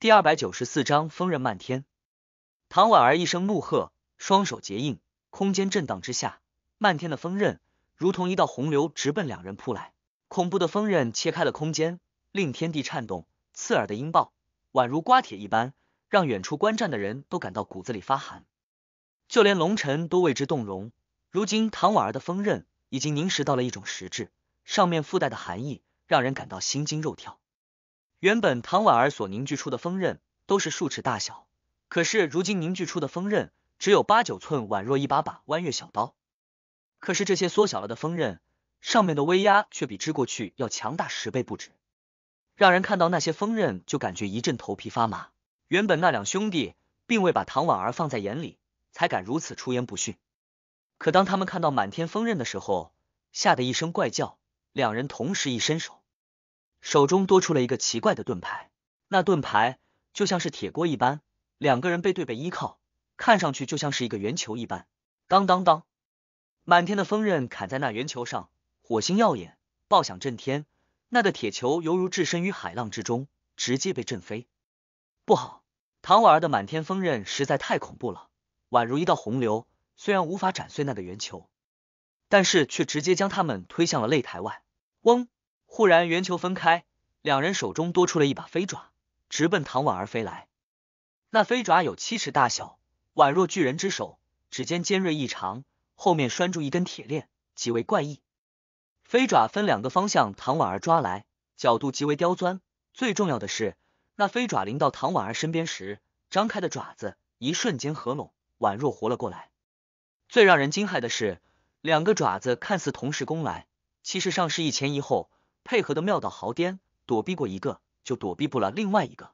第二百九十四章风刃漫天。唐婉儿一声怒喝，双手结印，空间震荡之下，漫天的风刃如同一道洪流直奔两人扑来。恐怖的风刃切开了空间，令天地颤动，刺耳的音爆宛如刮铁一般，让远处观战的人都感到骨子里发寒。就连龙尘都为之动容。如今唐婉儿的风刃已经凝实到了一种实质，上面附带的寒意让人感到心惊肉跳。原本唐婉儿所凝聚出的锋刃都是数尺大小，可是如今凝聚出的锋刃只有八九寸，宛若一把把弯月小刀。可是这些缩小了的锋刃，上面的威压却比之过去要强大十倍不止，让人看到那些锋刃就感觉一阵头皮发麻。原本那两兄弟并未把唐婉儿放在眼里，才敢如此出言不逊。可当他们看到满天锋刃的时候，吓得一声怪叫，两人同时一伸手。手中多出了一个奇怪的盾牌，那盾牌就像是铁锅一般，两个人背对背依靠，看上去就像是一个圆球一般。当当当，满天的风刃砍在那圆球上，火星耀眼，爆响震天。那个铁球犹如置身于海浪之中，直接被震飞。不好，唐婉儿的满天风刃实在太恐怖了，宛如一道洪流。虽然无法斩碎那个圆球，但是却直接将他们推向了擂台外。嗡。忽然，圆球分开，两人手中多出了一把飞爪，直奔唐婉儿飞来。那飞爪有七尺大小，宛若巨人之手，指尖尖锐异常，后面拴住一根铁链，极为怪异。飞爪分两个方向，唐婉儿抓来，角度极为刁钻。最重要的是，那飞爪临到唐婉儿身边时，张开的爪子一瞬间合拢，宛若活了过来。最让人惊骇的是，两个爪子看似同时攻来，其实上是一前一后。配合的妙到毫巅，躲避过一个就躲避不了另外一个。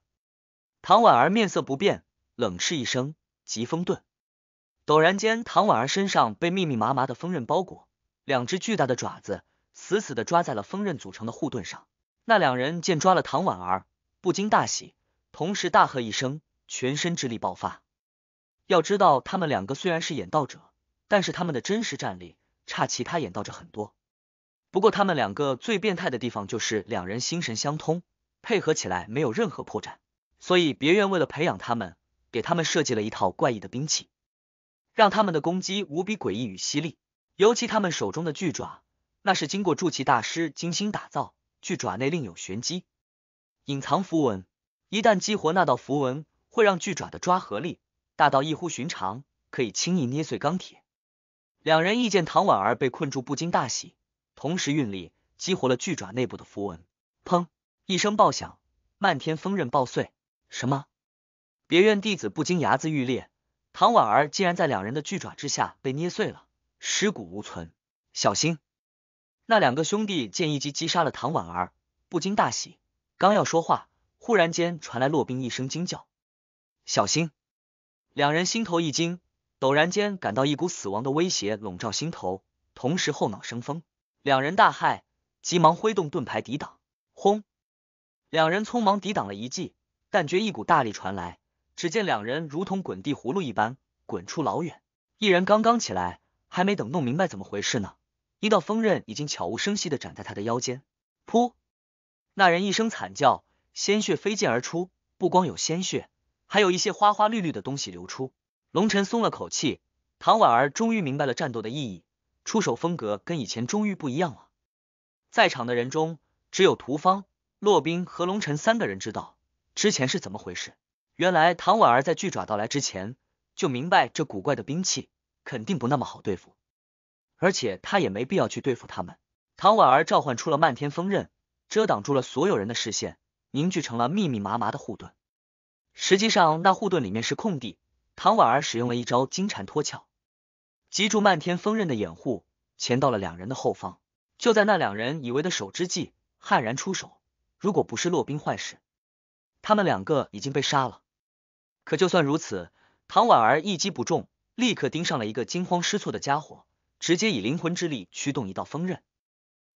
唐婉儿面色不变，冷斥一声，疾风遁！”陡然间，唐婉儿身上被密密麻麻的锋刃包裹，两只巨大的爪子死死的抓在了风刃组成的护盾上。那两人见抓了唐婉儿，不禁大喜，同时大喝一声，全身之力爆发。要知道，他们两个虽然是演道者，但是他们的真实战力差其他演道者很多。不过他们两个最变态的地方就是两人心神相通，配合起来没有任何破绽。所以别院为了培养他们，给他们设计了一套怪异的兵器，让他们的攻击无比诡异与犀利。尤其他们手中的巨爪，那是经过筑奇大师精心打造，巨爪内另有玄机，隐藏符文。一旦激活，那道符文会让巨爪的抓合力大到异乎寻常，可以轻易捏碎钢铁。两人一见唐婉儿被困住，不禁大喜。同时运力激活了巨爪内部的符文，砰一声爆响，漫天风刃爆碎。什么？别院弟子不禁牙子欲裂，唐婉儿竟然在两人的巨爪之下被捏碎了，尸骨无存。小心！那两个兄弟见一击击杀了唐婉儿，不禁大喜，刚要说话，忽然间传来洛冰一声惊叫：“小心！”两人心头一惊，陡然间感到一股死亡的威胁笼罩心头，同时后脑生风。两人大骇，急忙挥动盾牌抵挡。轰！两人匆忙抵挡了一记，但觉一股大力传来，只见两人如同滚地葫芦一般滚出老远。一人刚刚起来，还没等弄明白怎么回事呢，一道锋刃已经悄无声息的斩在他的腰间。噗！那人一声惨叫，鲜血飞溅而出，不光有鲜血，还有一些花花绿绿的东西流出。龙晨松了口气，唐婉儿终于明白了战斗的意义。出手风格跟以前终于不一样了。在场的人中，只有屠方、洛宾和龙尘三个人知道之前是怎么回事。原来唐婉儿在巨爪到来之前就明白这古怪的兵器肯定不那么好对付，而且他也没必要去对付他们。唐婉儿召唤出了漫天风刃，遮挡住了所有人的视线，凝聚成了密密麻麻的护盾。实际上，那护盾里面是空地。唐婉儿使用了一招金蝉脱壳。急住漫天锋刃的掩护，潜到了两人的后方。就在那两人以为的守之际，悍然出手。如果不是骆宾坏事，他们两个已经被杀了。可就算如此，唐婉儿一击不中，立刻盯上了一个惊慌失措的家伙，直接以灵魂之力驱动一道风刃。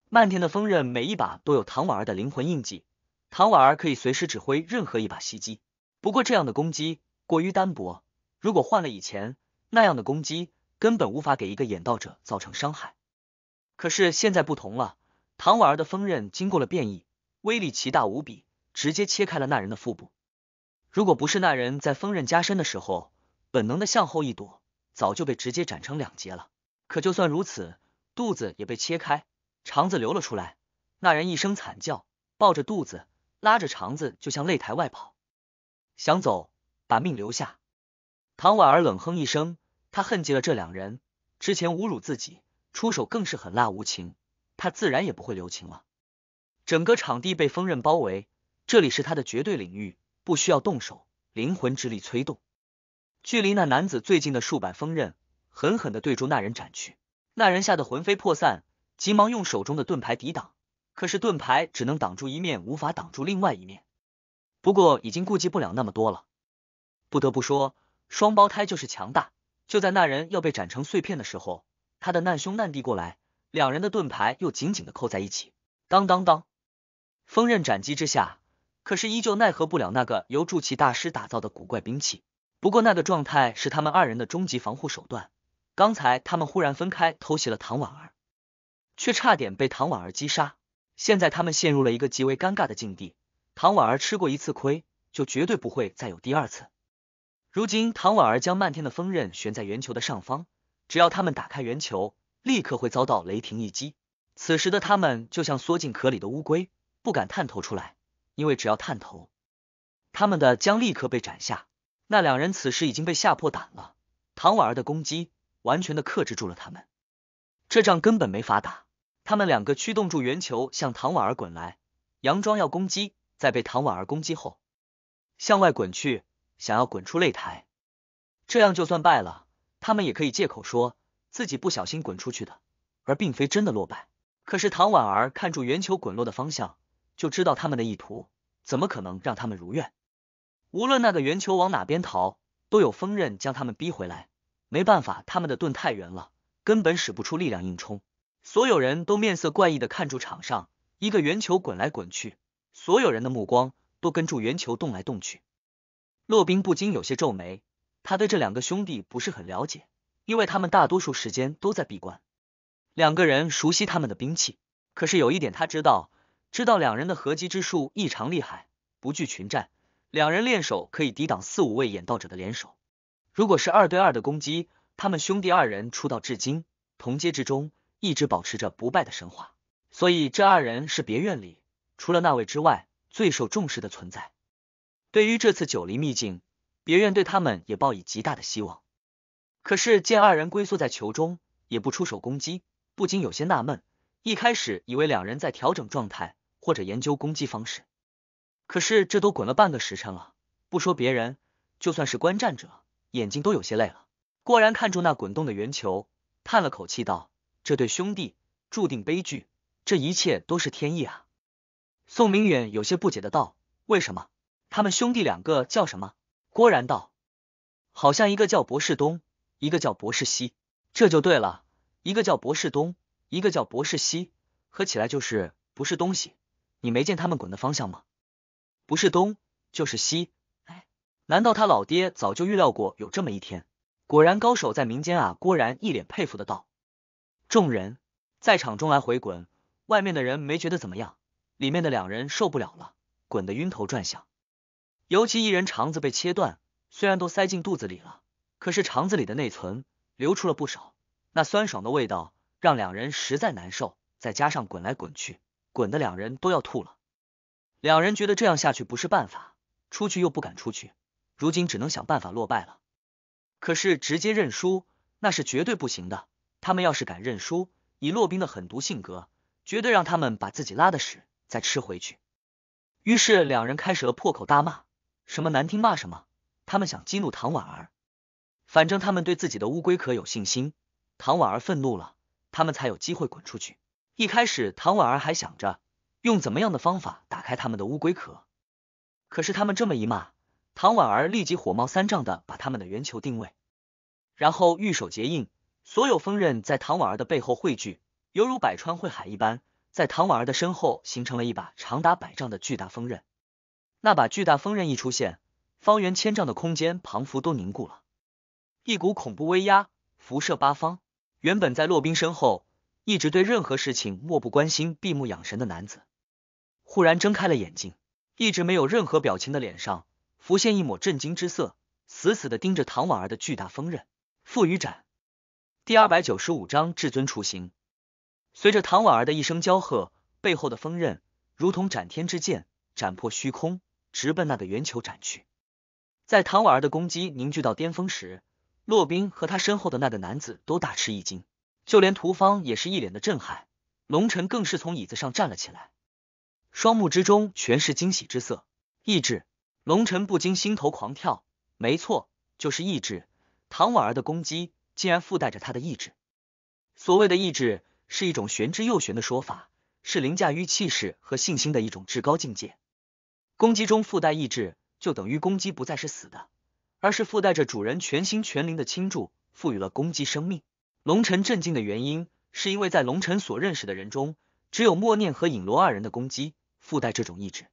漫天的风刃，每一把都有唐婉儿的灵魂印记。唐婉儿可以随时指挥任何一把袭击。不过这样的攻击过于单薄，如果换了以前那样的攻击。根本无法给一个演道者造成伤害。可是现在不同了，唐婉儿的锋刃经过了变异，威力奇大无比，直接切开了那人的腹部。如果不是那人在锋刃加深的时候本能的向后一躲，早就被直接斩成两截了。可就算如此，肚子也被切开，肠子流了出来。那人一声惨叫，抱着肚子，拉着肠子就向擂台外跑，想走，把命留下。唐婉儿冷哼一声。他恨极了这两人，之前侮辱自己，出手更是狠辣无情，他自然也不会留情了。整个场地被锋刃包围，这里是他的绝对领域，不需要动手，灵魂之力催动。距离那男子最近的数百锋刃，狠狠的对住那人斩去，那人吓得魂飞魄散，急忙用手中的盾牌抵挡，可是盾牌只能挡住一面，无法挡住另外一面。不过已经顾及不了那么多了。不得不说，双胞胎就是强大。就在那人要被斩成碎片的时候，他的难兄难弟过来，两人的盾牌又紧紧的扣在一起，当当当，锋刃斩击之下，可是依旧奈何不了那个由筑奇大师打造的古怪兵器。不过那个状态是他们二人的终极防护手段。刚才他们忽然分开偷袭了唐婉儿，却差点被唐婉儿击杀。现在他们陷入了一个极为尴尬的境地。唐婉儿吃过一次亏，就绝对不会再有第二次。如今，唐婉儿将漫天的风刃悬在圆球的上方，只要他们打开圆球，立刻会遭到雷霆一击。此时的他们就像缩进壳里的乌龟，不敢探头出来，因为只要探头，他们的将立刻被斩下。那两人此时已经被吓破胆了，唐婉儿的攻击完全的克制住了他们，这仗根本没法打。他们两个驱动住圆球向唐婉儿滚来，佯装要攻击，在被唐婉儿攻击后，向外滚去。想要滚出擂台，这样就算败了，他们也可以借口说自己不小心滚出去的，而并非真的落败。可是唐婉儿看住圆球滚落的方向，就知道他们的意图，怎么可能让他们如愿？无论那个圆球往哪边逃，都有锋刃将他们逼回来。没办法，他们的盾太圆了，根本使不出力量硬冲。所有人都面色怪异的看住场上一个圆球滚来滚去，所有人的目光都跟住圆球动来动去。骆宾不禁有些皱眉，他对这两个兄弟不是很了解，因为他们大多数时间都在闭关。两个人熟悉他们的兵器，可是有一点他知道，知道两人的合击之术异常厉害，不惧群战。两人联手可以抵挡四五位演道者的联手。如果是二对二的攻击，他们兄弟二人出道至今，同阶之中一直保持着不败的神话。所以这二人是别院里除了那位之外最受重视的存在。对于这次九黎秘境，别院对他们也抱以极大的希望。可是见二人龟缩在球中，也不出手攻击，不禁有些纳闷。一开始以为两人在调整状态或者研究攻击方式，可是这都滚了半个时辰了，不说别人，就算是观战者，眼睛都有些累了。果然看住那滚动的圆球，叹了口气道：“这对兄弟注定悲剧，这一切都是天意啊。”宋明远有些不解的道：“为什么？”他们兄弟两个叫什么？郭然道，好像一个叫博士东，一个叫博士西，这就对了，一个叫博士东，一个叫博士西，合起来就是不是东西。你没见他们滚的方向吗？不是东就是西，哎，难道他老爹早就预料过有这么一天？果然高手在民间啊！郭然一脸佩服的道。众人在场中来回滚，外面的人没觉得怎么样，里面的两人受不了了，滚得晕头转向。尤其一人肠子被切断，虽然都塞进肚子里了，可是肠子里的内存流出了不少，那酸爽的味道让两人实在难受。再加上滚来滚去，滚的两人都要吐了。两人觉得这样下去不是办法，出去又不敢出去，如今只能想办法落败了。可是直接认输那是绝对不行的，他们要是敢认输，以洛宾的狠毒性格，绝对让他们把自己拉的屎再吃回去。于是两人开始了破口大骂。什么难听骂什么，他们想激怒唐婉儿，反正他们对自己的乌龟壳有信心。唐婉儿愤怒了，他们才有机会滚出去。一开始唐婉儿还想着用怎么样的方法打开他们的乌龟壳，可是他们这么一骂，唐婉儿立即火冒三丈的把他们的圆球定位，然后玉手结印，所有风刃在唐婉儿的背后汇聚，犹如百川汇海一般，在唐婉儿的身后形成了一把长达百丈的巨大风刃。那把巨大锋刃一出现，方圆千丈的空间彷佛都凝固了，一股恐怖威压辐射八方。原本在洛冰身后，一直对任何事情漠不关心、闭目养神的男子，忽然睁开了眼睛，一直没有任何表情的脸上浮现一抹震惊之色，死死的盯着唐婉儿的巨大锋刃。赋予斩第二百九十五章：至尊雏形。随着唐婉儿的一声娇喝，背后的锋刃如同斩天之剑，斩破虚空。直奔那个圆球斩去，在唐婉儿的攻击凝聚到巅峰时，洛宾和他身后的那个男子都大吃一惊，就连屠方也是一脸的震撼，龙晨更是从椅子上站了起来，双目之中全是惊喜之色。意志，龙晨不禁心头狂跳。没错，就是意志。唐婉儿的攻击竟然附带着他的意志。所谓的意志，是一种玄之又玄的说法，是凌驾于气势和信心的一种至高境界。攻击中附带意志，就等于攻击不再是死的，而是附带着主人全心全灵的倾注，赋予了攻击生命。龙晨震惊的原因，是因为在龙晨所认识的人中，只有默念和影罗二人的攻击附带这种意志，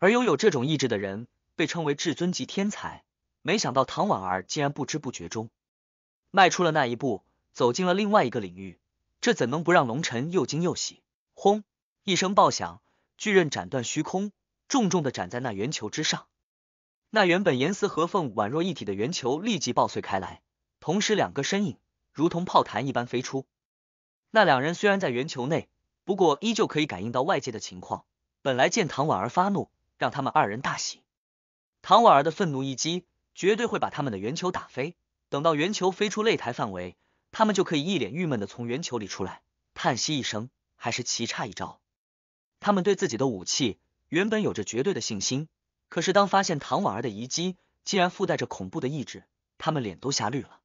而拥有这种意志的人被称为至尊级天才。没想到唐婉儿竟然不知不觉中迈出了那一步，走进了另外一个领域，这怎能不让龙晨又惊又喜？轰！一声爆响，巨刃斩断虚空。重重的斩在那圆球之上，那原本严丝合缝、宛若一体的圆球立即爆碎开来，同时两个身影如同炮弹一般飞出。那两人虽然在圆球内，不过依旧可以感应到外界的情况。本来见唐婉儿发怒，让他们二人大喜。唐婉儿的愤怒一击，绝对会把他们的圆球打飞。等到圆球飞出擂台范围，他们就可以一脸郁闷的从圆球里出来，叹息一声，还是棋差一招。他们对自己的武器。原本有着绝对的信心，可是当发现唐婉儿的遗迹竟然附带着恐怖的意志，他们脸都吓绿了。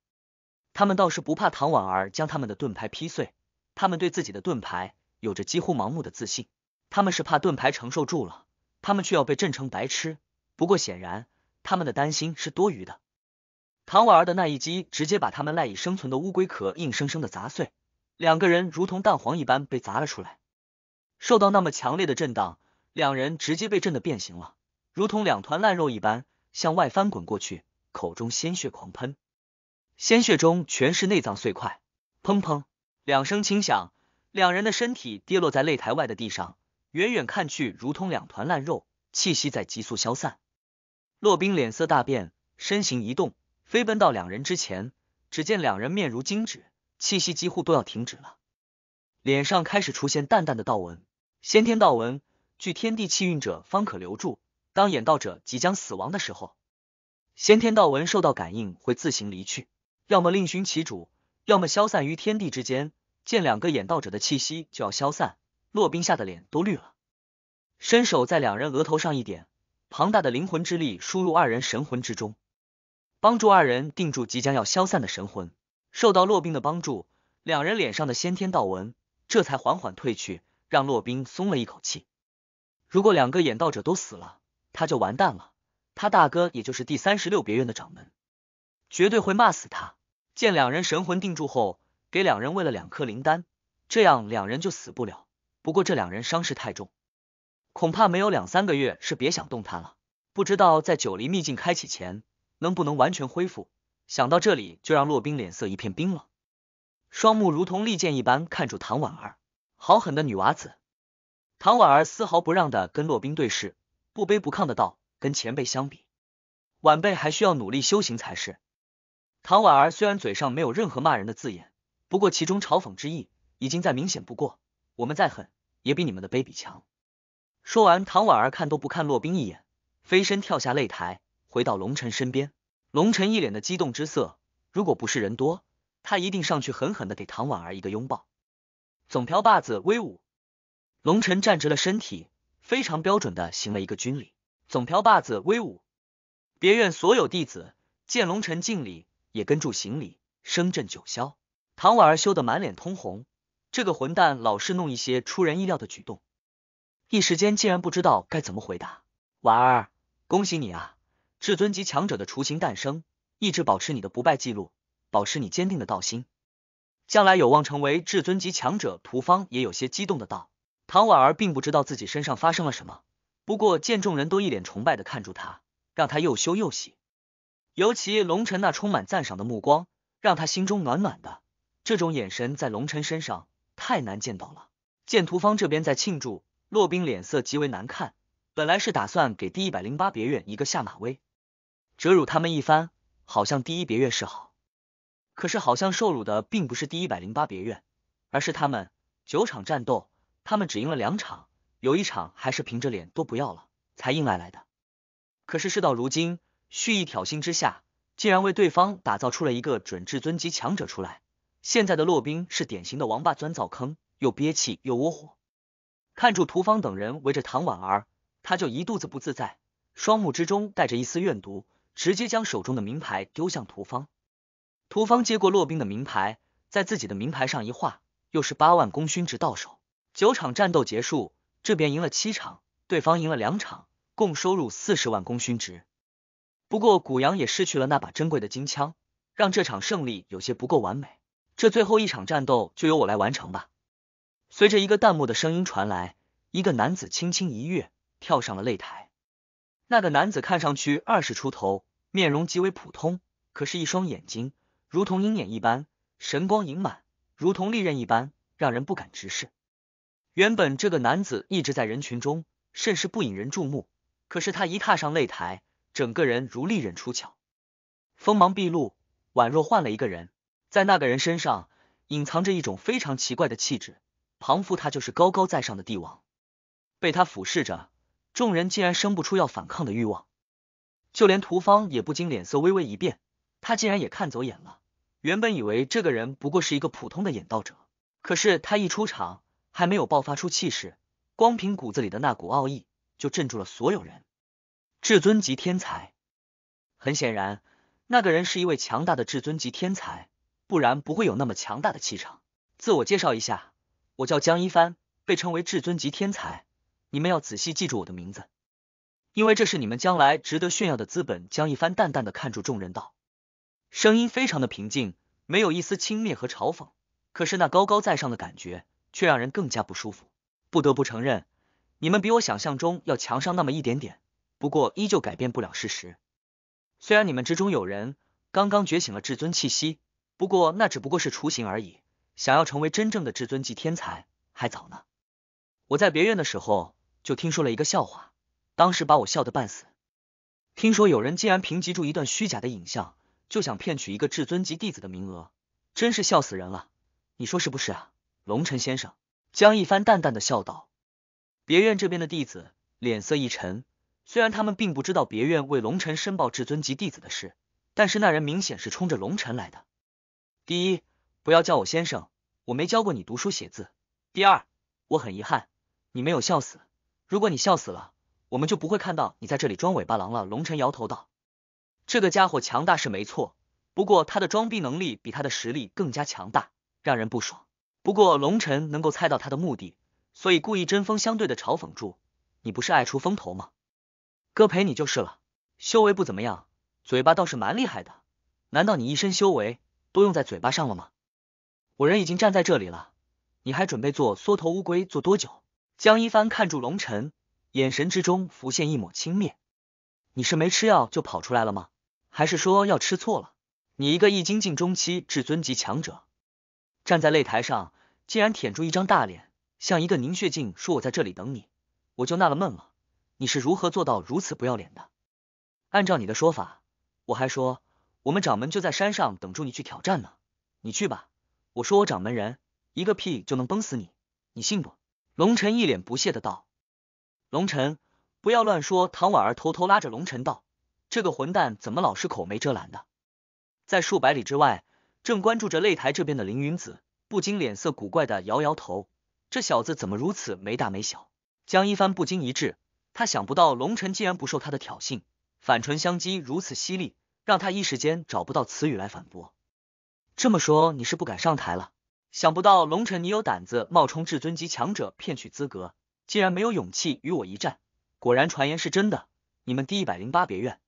他们倒是不怕唐婉儿将他们的盾牌劈碎，他们对自己的盾牌有着几乎盲目的自信。他们是怕盾牌承受住了，他们却要被震成白痴。不过显然，他们的担心是多余的。唐婉儿的那一击直接把他们赖以生存的乌龟壳硬生生的砸碎，两个人如同蛋黄一般被砸了出来，受到那么强烈的震荡。两人直接被震得变形了，如同两团烂肉一般向外翻滚过去，口中鲜血狂喷，鲜血中全是内脏碎块。砰砰两声轻响，两人的身体跌落在擂台外的地上，远远看去如同两团烂肉，气息在急速消散。洛宾脸色大变，身形一动，飞奔到两人之前，只见两人面如金纸，气息几乎都要停止了，脸上开始出现淡淡的道纹，先天道纹。聚天地气运者，方可留住。当演道者即将死亡的时候，先天道纹受到感应，会自行离去，要么另寻其主，要么消散于天地之间。见两个演道者的气息就要消散，骆宾吓得脸都绿了，伸手在两人额头上一点，庞大的灵魂之力输入二人神魂之中，帮助二人定住即将要消散的神魂。受到骆宾的帮助，两人脸上的先天道纹这才缓缓退去，让骆宾松了一口气。如果两个演道者都死了，他就完蛋了。他大哥也就是第三十六别院的掌门，绝对会骂死他。见两人神魂定住后，给两人喂了两颗灵丹，这样两人就死不了。不过这两人伤势太重，恐怕没有两三个月是别想动弹了。不知道在九黎秘境开启前能不能完全恢复。想到这里，就让洛冰脸色一片冰冷，双目如同利剑一般看住唐婉儿，好狠的女娃子。唐婉儿丝毫不让的跟洛宾对视，不卑不亢的道：“跟前辈相比，晚辈还需要努力修行才是。”唐婉儿虽然嘴上没有任何骂人的字眼，不过其中嘲讽之意已经再明显不过。我们再狠，也比你们的卑鄙强。说完，唐婉儿看都不看洛宾一眼，飞身跳下擂台，回到龙晨身边。龙晨一脸的激动之色，如果不是人多，他一定上去狠狠的给唐婉儿一个拥抱。总瓢把子威武！龙尘站直了身体，非常标准的行了一个军礼。总瓢把子威武！别院所有弟子见龙尘敬礼，也跟住行礼，声震九霄。唐婉儿羞得满脸通红，这个混蛋老是弄一些出人意料的举动，一时间竟然不知道该怎么回答。婉儿，恭喜你啊！至尊级强者的雏形诞生，一直保持你的不败记录，保持你坚定的道心，将来有望成为至尊级强者。屠方也有些激动的道。唐婉儿并不知道自己身上发生了什么，不过见众人都一脸崇拜的看住他，让他又羞又喜。尤其龙晨那充满赞赏的目光，让他心中暖暖的。这种眼神在龙晨身上太难见到了。见屠方这边在庆祝，洛冰脸色极为难看。本来是打算给第一百零八别院一个下马威，折辱他们一番，好像第一别院是好，可是好像受辱的并不是第一百零八别院，而是他们九场战斗。他们只赢了两场，有一场还是平着脸都不要了才硬来来的。可是事到如今，蓄意挑衅之下，竟然为对方打造出了一个准至尊级强者出来。现在的洛宾是典型的王八钻灶坑，又憋气又窝火。看住屠方等人围着唐婉儿，他就一肚子不自在，双目之中带着一丝怨毒，直接将手中的名牌丢向屠方。屠方接过洛宾的名牌，在自己的名牌上一画，又是八万功勋值到手。九场战斗结束，这边赢了七场，对方赢了两场，共收入四十万功勋值。不过古阳也失去了那把珍贵的金枪，让这场胜利有些不够完美。这最后一场战斗就由我来完成吧。随着一个弹幕的声音传来，一个男子轻轻一跃，跳上了擂台。那个男子看上去二十出头，面容极为普通，可是，一双眼睛如同鹰眼一般，神光盈满，如同利刃一般，让人不敢直视。原本这个男子一直在人群中，甚是不引人注目。可是他一踏上擂台，整个人如利刃出鞘，锋芒毕露，宛若换了一个人。在那个人身上隐藏着一种非常奇怪的气质，庞佛他就是高高在上的帝王。被他俯视着，众人竟然生不出要反抗的欲望。就连屠方也不禁脸色微微一变，他竟然也看走眼了。原本以为这个人不过是一个普通的演道者，可是他一出场。还没有爆发出气势，光凭骨子里的那股傲意就镇住了所有人。至尊级天才，很显然，那个人是一位强大的至尊级天才，不然不会有那么强大的气场。自我介绍一下，我叫江一帆，被称为至尊级天才。你们要仔细记住我的名字，因为这是你们将来值得炫耀的资本。江一帆淡淡的看住众人道，声音非常的平静，没有一丝轻蔑和嘲讽，可是那高高在上的感觉。却让人更加不舒服。不得不承认，你们比我想象中要强上那么一点点，不过依旧改变不了事实。虽然你们之中有人刚刚觉醒了至尊气息，不过那只不过是雏形而已，想要成为真正的至尊级天才还早呢。我在别院的时候就听说了一个笑话，当时把我笑得半死。听说有人竟然凭借住一段虚假的影像，就想骗取一个至尊级弟子的名额，真是笑死人了。你说是不是啊？龙尘先生，江一帆淡淡的笑道。别院这边的弟子脸色一沉，虽然他们并不知道别院为龙尘申报至尊级弟子的事，但是那人明显是冲着龙尘来的。第一，不要叫我先生，我没教过你读书写字。第二，我很遗憾，你没有笑死。如果你笑死了，我们就不会看到你在这里装尾巴狼了。龙辰摇头道：“这个家伙强大是没错，不过他的装逼能力比他的实力更加强大，让人不爽。”不过龙尘能够猜到他的目的，所以故意针锋相对的嘲讽住：“你不是爱出风头吗？哥陪你就是了。修为不怎么样，嘴巴倒是蛮厉害的。难道你一身修为都用在嘴巴上了吗？”我人已经站在这里了，你还准备做缩头乌龟做多久？江一帆看住龙尘，眼神之中浮现一抹轻蔑：“你是没吃药就跑出来了吗？还是说药吃错了？你一个易经境中期至尊级强者。”站在擂台上，竟然舔住一张大脸，像一个凝血镜，说我在这里等你，我就纳了闷了，你是如何做到如此不要脸的？按照你的说法，我还说我们掌门就在山上等着你去挑战呢，你去吧。我说我掌门人一个屁就能崩死你，你信不？龙晨一脸不屑的道。龙晨，不要乱说！唐婉儿偷偷拉着龙晨道，这个混蛋怎么老是口没遮拦的？在数百里之外。正关注着擂台这边的凌云子，不禁脸色古怪的摇摇头，这小子怎么如此没大没小？江一帆不禁一滞，他想不到龙晨竟然不受他的挑衅，反唇相讥如此犀利，让他一时间找不到词语来反驳。这么说你是不敢上台了？想不到龙晨你有胆子冒充至尊级强者骗取资格，竟然没有勇气与我一战，果然传言是真的，你们第一百零八别院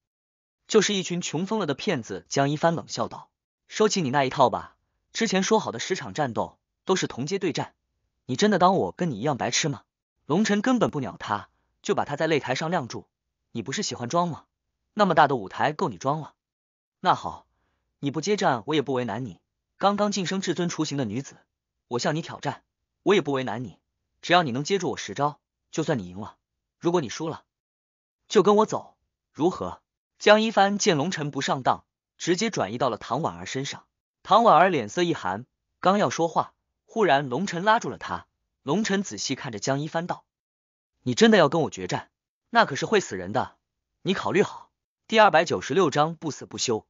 就是一群穷疯了的骗子！江一帆冷笑道。收起你那一套吧！之前说好的十场战斗都是同阶对战，你真的当我跟你一样白痴吗？龙尘根本不鸟他，就把他在擂台上晾住。你不是喜欢装吗？那么大的舞台够你装了。那好，你不接战我也不为难你。刚刚晋升至尊雏形的女子，我向你挑战，我也不为难你。只要你能接住我十招，就算你赢了。如果你输了，就跟我走，如何？江一帆见龙辰不上当。直接转移到了唐婉儿身上，唐婉儿脸色一寒，刚要说话，忽然龙晨拉住了他。龙晨仔细看着江一帆道：“你真的要跟我决战？那可是会死人的，你考虑好。”第二百九十六章不死不休。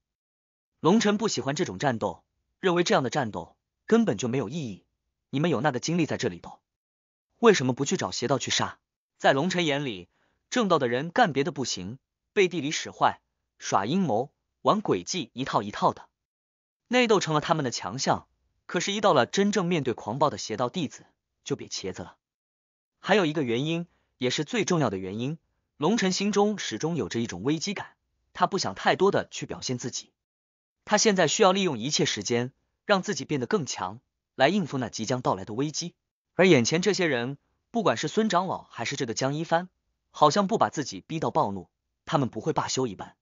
龙晨不喜欢这种战斗，认为这样的战斗根本就没有意义。你们有那个精力在这里斗，为什么不去找邪道去杀？在龙晨眼里，正道的人干别的不行，背地里使坏、耍阴谋。玩诡计一套一套的，内斗成了他们的强项。可是，一到了真正面对狂暴的邪道弟子，就瘪茄子了。还有一个原因，也是最重要的原因，龙尘心中始终有着一种危机感。他不想太多的去表现自己，他现在需要利用一切时间，让自己变得更强，来应付那即将到来的危机。而眼前这些人，不管是孙长老，还是这个江一帆，好像不把自己逼到暴怒，他们不会罢休一般。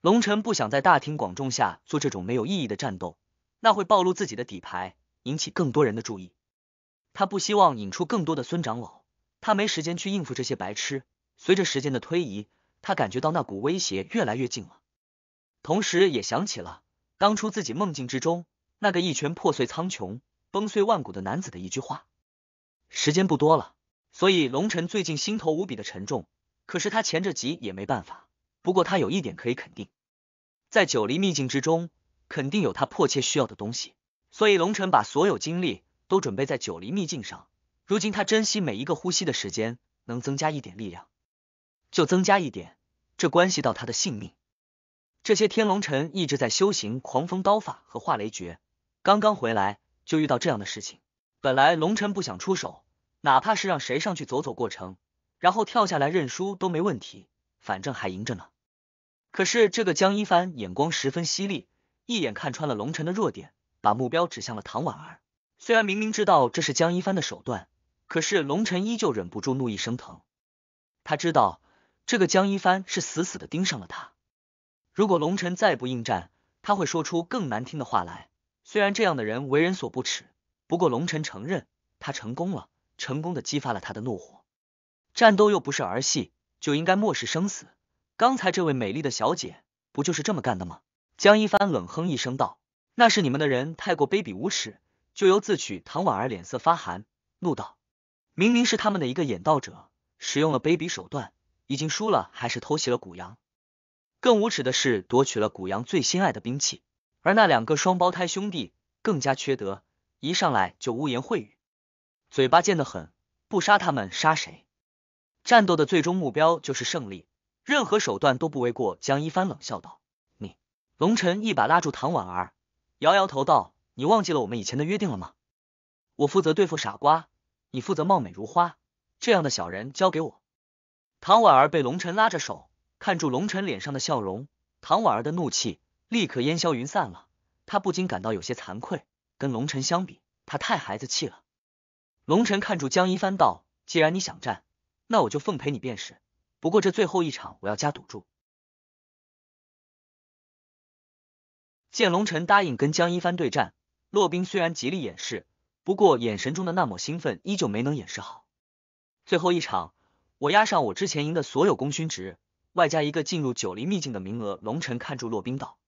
龙尘不想在大庭广众下做这种没有意义的战斗，那会暴露自己的底牌，引起更多人的注意。他不希望引出更多的孙长老，他没时间去应付这些白痴。随着时间的推移，他感觉到那股威胁越来越近了，同时也想起了当初自己梦境之中那个一拳破碎苍穹、崩碎万古的男子的一句话：“时间不多了。”所以龙臣最近心头无比的沉重，可是他前着急也没办法。不过他有一点可以肯定，在九黎秘境之中肯定有他迫切需要的东西，所以龙尘把所有精力都准备在九黎秘境上。如今他珍惜每一个呼吸的时间，能增加一点力量就增加一点，这关系到他的性命。这些天龙尘一直在修行狂风刀法和化雷诀，刚刚回来就遇到这样的事情。本来龙尘不想出手，哪怕是让谁上去走走过程，然后跳下来认输都没问题，反正还赢着呢。可是这个江一帆眼光十分犀利，一眼看穿了龙晨的弱点，把目标指向了唐婉儿。虽然明明知道这是江一帆的手段，可是龙晨依旧忍不住怒意升腾。他知道这个江一帆是死死的盯上了他。如果龙晨再不应战，他会说出更难听的话来。虽然这样的人为人所不齿，不过龙晨承认他成功了，成功的激发了他的怒火。战斗又不是儿戏，就应该漠视生死。刚才这位美丽的小姐不就是这么干的吗？江一帆冷哼一声道：“那是你们的人太过卑鄙无耻，咎由自取。”唐婉儿脸色发寒，怒道：“明明是他们的一个演道者使用了卑鄙手段，已经输了，还是偷袭了古阳。更无耻的是夺取了古阳最心爱的兵器。而那两个双胞胎兄弟更加缺德，一上来就污言秽语，嘴巴贱得很。不杀他们，杀谁？战斗的最终目标就是胜利。”任何手段都不为过，江一帆冷笑道。你，龙晨一把拉住唐婉儿，摇摇头道：“你忘记了我们以前的约定了吗？我负责对付傻瓜，你负责貌美如花，这样的小人交给我。”唐婉儿被龙晨拉着手，看住龙晨脸上的笑容，唐婉儿的怒气立刻烟消云散了。她不禁感到有些惭愧，跟龙晨相比，她太孩子气了。龙晨看住江一帆道：“既然你想战，那我就奉陪你便是。”不过这最后一场我要加赌注。见龙尘答应跟江一帆对战，洛宾虽然极力掩饰，不过眼神中的那抹兴奋依旧没能掩饰好。最后一场，我押上我之前赢的所有功勋值，外加一个进入九黎秘境的名额。龙尘看住洛宾道，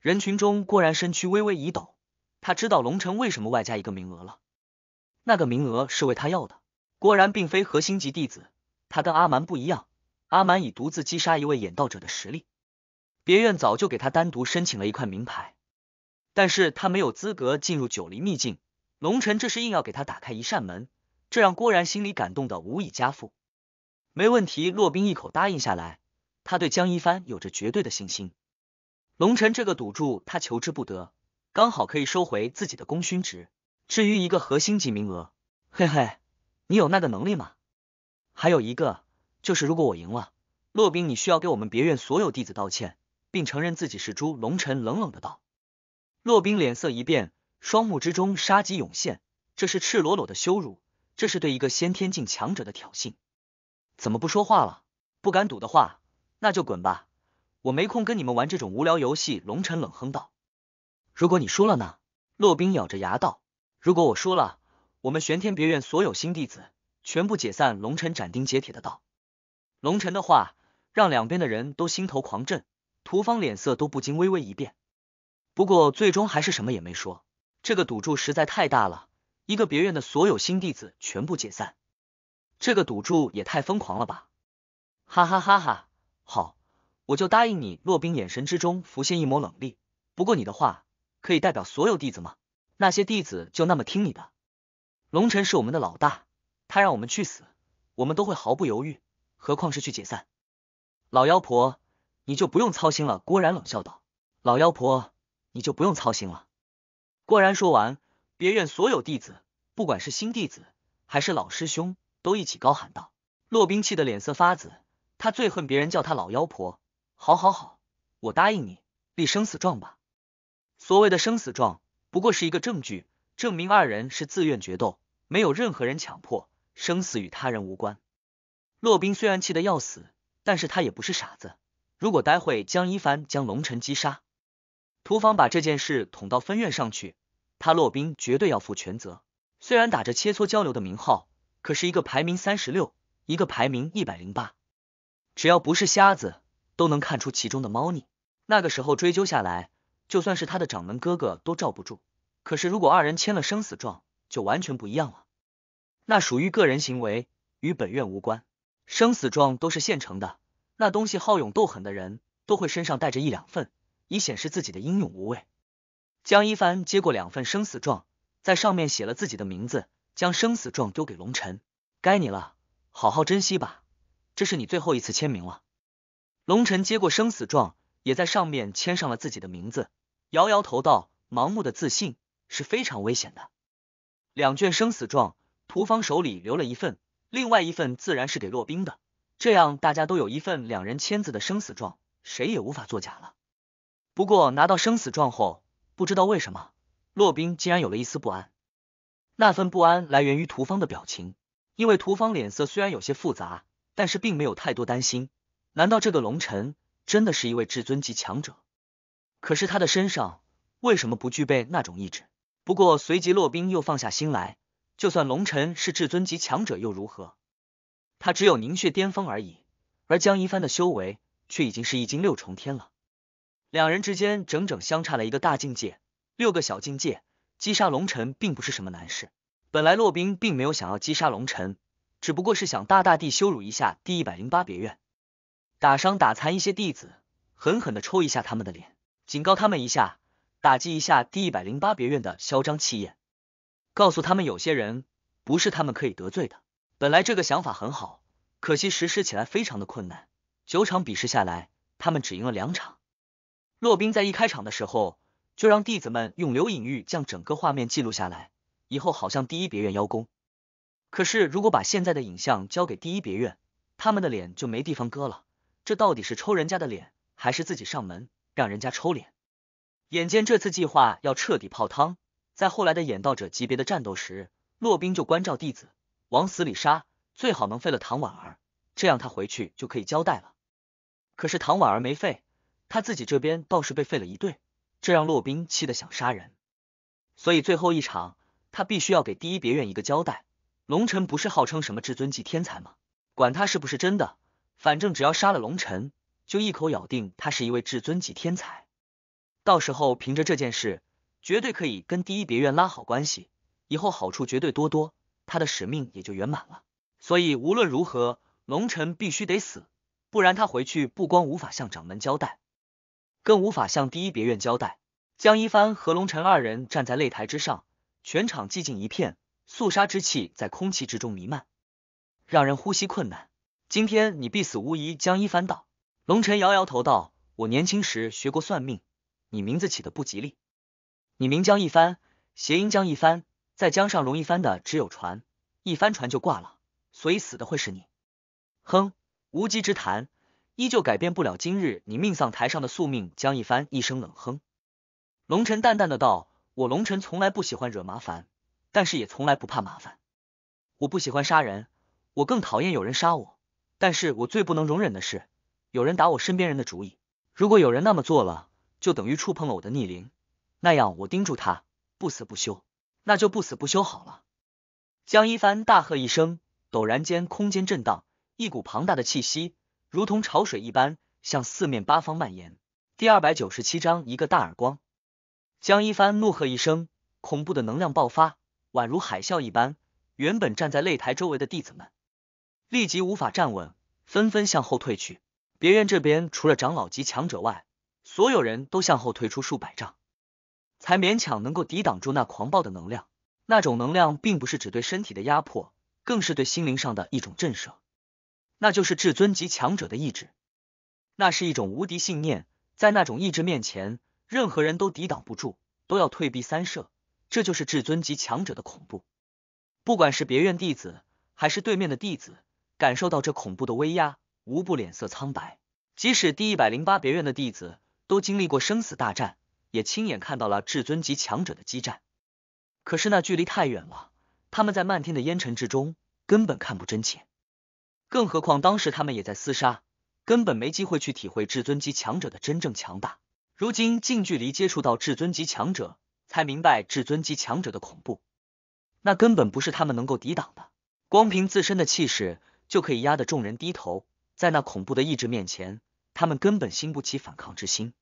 人群中郭然身躯微微一抖，他知道龙臣为什么外加一个名额了。那个名额是为他要的。郭然并非核心级弟子，他跟阿蛮不一样。阿蛮以独自击杀一位演道者的实力，别院早就给他单独申请了一块名牌，但是他没有资格进入九黎秘境。龙尘这是硬要给他打开一扇门，这让郭然心里感动的无以加复。没问题，洛宾一口答应下来。他对江一帆有着绝对的信心。龙尘这个赌注他求之不得，刚好可以收回自己的功勋值。至于一个核心级名额，嘿嘿，你有那个能力吗？还有一个。就是如果我赢了，洛宾，你需要给我们别院所有弟子道歉，并承认自己是猪。龙尘冷冷的道。洛宾脸色一变，双目之中杀机涌现。这是赤裸裸的羞辱，这是对一个先天境强者的挑衅。怎么不说话了？不敢赌的话，那就滚吧，我没空跟你们玩这种无聊游戏。龙辰冷哼道。如果你输了呢？洛宾咬着牙道。如果我输了，我们玄天别院所有新弟子全部解散。龙辰斩钉截铁的道。龙晨的话让两边的人都心头狂震，屠方脸色都不禁微微一变，不过最终还是什么也没说。这个赌注实在太大了，一个别院的所有新弟子全部解散，这个赌注也太疯狂了吧！哈哈哈哈，好，我就答应你。洛冰眼神之中浮现一抹冷厉，不过你的话可以代表所有弟子吗？那些弟子就那么听你的？龙晨是我们的老大，他让我们去死，我们都会毫不犹豫。何况是去解散，老妖婆，你就不用操心了。”郭然冷笑道，“老妖婆，你就不用操心了。”郭然说完，别院所有弟子，不管是新弟子还是老师兄，都一起高喊道：“洛冰气得脸色发紫，他最恨别人叫他老妖婆。好好好，我答应你立生死状吧。所谓的生死状，不过是一个证据，证明二人是自愿决斗，没有任何人强迫，生死与他人无关。”骆宾虽然气得要死，但是他也不是傻子。如果待会江一帆将龙辰击杀，屠方把这件事捅到分院上去，他骆宾绝对要负全责。虽然打着切磋交流的名号，可是一个排名三十六，一个排名一百零八，只要不是瞎子，都能看出其中的猫腻。那个时候追究下来，就算是他的掌门哥哥都罩不住。可是如果二人签了生死状，就完全不一样了，那属于个人行为，与本院无关。生死状都是现成的，那东西好勇斗狠的人都会身上带着一两份，以显示自己的英勇无畏。江一帆接过两份生死状，在上面写了自己的名字，将生死状丢给龙尘，该你了，好好珍惜吧，这是你最后一次签名了。”龙尘接过生死状，也在上面签上了自己的名字，摇摇头道：“盲目的自信是非常危险的。”两卷生死状，屠方手里留了一份。另外一份自然是给洛冰的，这样大家都有一份两人签字的生死状，谁也无法作假了。不过拿到生死状后，不知道为什么洛冰竟然有了一丝不安，那份不安来源于屠方的表情，因为屠方脸色虽然有些复杂，但是并没有太多担心。难道这个龙尘真的是一位至尊级强者？可是他的身上为什么不具备那种意志？不过随即洛冰又放下心来。就算龙尘是至尊级强者又如何？他只有凝血巅峰而已，而江一帆的修为却已经是一经六重天了。两人之间整整相差了一个大境界，六个小境界。击杀龙尘并不是什么难事。本来洛冰并没有想要击杀龙尘，只不过是想大大地羞辱一下第一百零八别院，打伤打残一些弟子，狠狠的抽一下他们的脸，警告他们一下，打击一下第一百零八别院的嚣张气焰。告诉他们，有些人不是他们可以得罪的。本来这个想法很好，可惜实施起来非常的困难。九场比试下来，他们只赢了两场。洛宾在一开场的时候就让弟子们用留影玉将整个画面记录下来，以后好向第一别院邀功。可是如果把现在的影像交给第一别院，他们的脸就没地方搁了。这到底是抽人家的脸，还是自己上门让人家抽脸？眼见这次计划要彻底泡汤。在后来的演道者级别的战斗时，洛宾就关照弟子往死里杀，最好能废了唐婉儿，这样他回去就可以交代了。可是唐婉儿没废，他自己这边倒是被废了一对，这让洛宾气得想杀人。所以最后一场，他必须要给第一别院一个交代。龙尘不是号称什么至尊级天才吗？管他是不是真的，反正只要杀了龙尘，就一口咬定他是一位至尊级天才。到时候凭着这件事。绝对可以跟第一别院拉好关系，以后好处绝对多多，他的使命也就圆满了。所以无论如何，龙尘必须得死，不然他回去不光无法向掌门交代，更无法向第一别院交代。江一帆和龙尘二人站在擂台之上，全场寂静一片，肃杀之气在空气之中弥漫，让人呼吸困难。今天你必死无疑。江一帆道。龙辰摇摇头道：“我年轻时学过算命，你名字起的不吉利。”你名江一帆，谐音江一帆，在江上容易翻的只有船，一帆船就挂了，所以死的会是你。哼，无稽之谈，依旧改变不了今日你命丧台上的宿命。江一帆一声冷哼，龙晨淡淡的道：“我龙晨从来不喜欢惹麻烦，但是也从来不怕麻烦。我不喜欢杀人，我更讨厌有人杀我，但是我最不能容忍的是有人打我身边人的主意。如果有人那么做了，就等于触碰了我的逆鳞。”那样我盯住他，不死不休，那就不死不休好了。江一帆大喝一声，陡然间空间震荡，一股庞大的气息如同潮水一般向四面八方蔓延。第二百九十七章一个大耳光。江一帆怒喝一声，恐怖的能量爆发，宛如海啸一般。原本站在擂台周围的弟子们立即无法站稳，纷纷向后退去。别院这边除了长老级强者外，所有人都向后退出数百丈。才勉强能够抵挡住那狂暴的能量，那种能量并不是只对身体的压迫，更是对心灵上的一种震慑。那就是至尊级强者的意志，那是一种无敌信念，在那种意志面前，任何人都抵挡不住，都要退避三舍。这就是至尊级强者的恐怖。不管是别院弟子，还是对面的弟子，感受到这恐怖的威压，无不脸色苍白。即使第一百零八别院的弟子都经历过生死大战。也亲眼看到了至尊级强者的激战，可是那距离太远了，他们在漫天的烟尘之中根本看不真切，更何况当时他们也在厮杀，根本没机会去体会至尊级强者的真正强大。如今近距离接触到至尊级强者，才明白至尊级强者的恐怖，那根本不是他们能够抵挡的，光凭自身的气势就可以压得众人低头，在那恐怖的意志面前，他们根本兴不起反抗之心。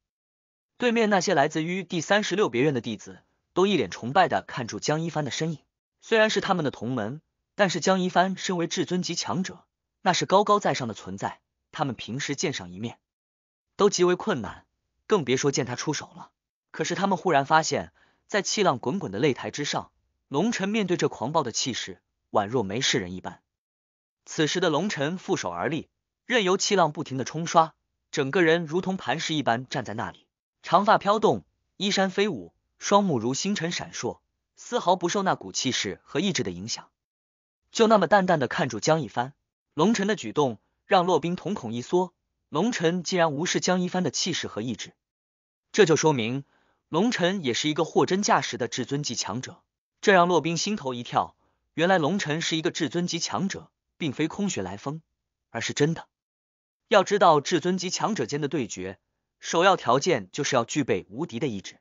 对面那些来自于第三十六别院的弟子都一脸崇拜的看住江一帆的身影，虽然是他们的同门，但是江一帆身为至尊级强者，那是高高在上的存在，他们平时见上一面都极为困难，更别说见他出手了。可是他们忽然发现，在气浪滚滚的擂台之上，龙晨面对这狂暴的气势，宛若没事人一般。此时的龙晨负手而立，任由气浪不停的冲刷，整个人如同磐石一般站在那里。长发飘动，衣衫飞舞，双目如星辰闪烁，丝毫不受那股气势和意志的影响，就那么淡淡的看住江一帆。龙晨的举动让洛宾瞳孔一缩，龙晨竟然无视江一帆的气势和意志，这就说明龙晨也是一个货真价实的至尊级强者，这让洛宾心头一跳。原来龙晨是一个至尊级强者，并非空穴来风，而是真的。要知道，至尊级强者间的对决。首要条件就是要具备无敌的意志，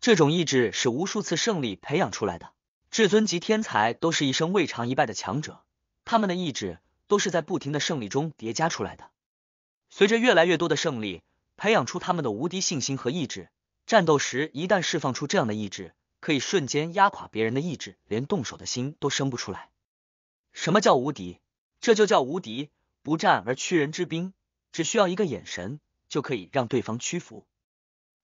这种意志是无数次胜利培养出来的。至尊级天才都是一生未尝一败的强者，他们的意志都是在不停的胜利中叠加出来的。随着越来越多的胜利，培养出他们的无敌信心和意志。战斗时一旦释放出这样的意志，可以瞬间压垮别人的意志，连动手的心都生不出来。什么叫无敌？这就叫无敌，不战而屈人之兵，只需要一个眼神。就可以让对方屈服。